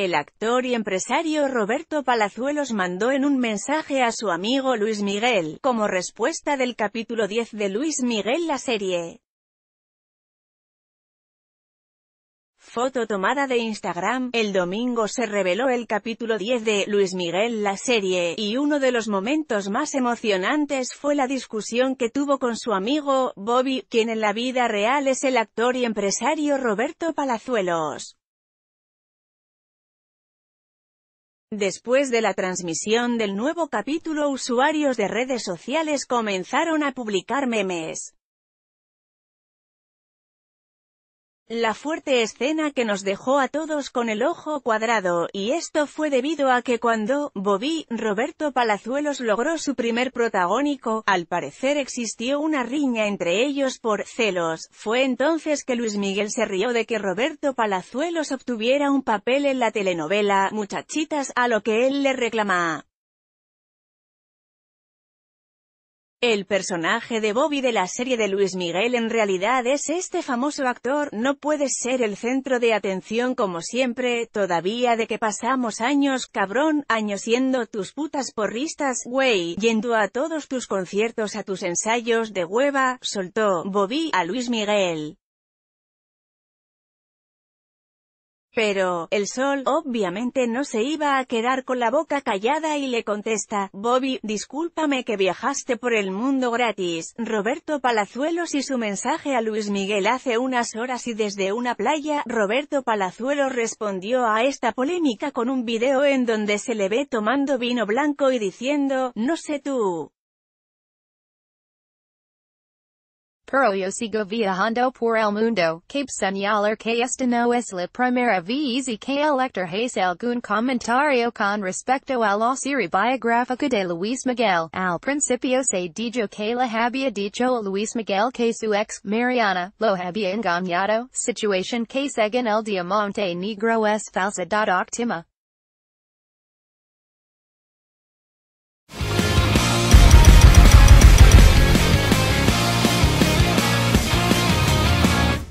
El actor y empresario Roberto Palazuelos mandó en un mensaje a su amigo Luis Miguel, como respuesta del capítulo 10 de Luis Miguel la serie. Foto tomada de Instagram, el domingo se reveló el capítulo 10 de Luis Miguel la serie, y uno de los momentos más emocionantes fue la discusión que tuvo con su amigo, Bobby, quien en la vida real es el actor y empresario Roberto Palazuelos. Después de la transmisión del nuevo capítulo usuarios de redes sociales comenzaron a publicar memes. La fuerte escena que nos dejó a todos con el ojo cuadrado, y esto fue debido a que cuando, Bobby, Roberto Palazuelos logró su primer protagónico, al parecer existió una riña entre ellos por celos, fue entonces que Luis Miguel se rió de que Roberto Palazuelos obtuviera un papel en la telenovela Muchachitas a lo que él le reclama. El personaje de Bobby de la serie de Luis Miguel en realidad es este famoso actor, no puedes ser el centro de atención como siempre, todavía de que pasamos años, cabrón, años siendo tus putas porristas, güey, yendo a todos tus conciertos a tus ensayos de hueva, soltó, Bobby, a Luis Miguel. Pero, el sol, obviamente no se iba a quedar con la boca callada y le contesta, Bobby, discúlpame que viajaste por el mundo gratis, Roberto Palazuelos y su mensaje a Luis Miguel hace unas horas y desde una playa, Roberto Palazuelos respondió a esta polémica con un video en donde se le ve tomando vino blanco y diciendo, no sé tú. Pero yo sigo viajando por el mundo, cabe señalar que esta no es la primera vez que el lector hace algún comentario con respecto a la serie biográfica de Luis Miguel. Al principio se dijo que la había dicho a Luis Miguel que su ex, Mariana, lo había engañado, situation que según el diamante negro es falsa. óptima.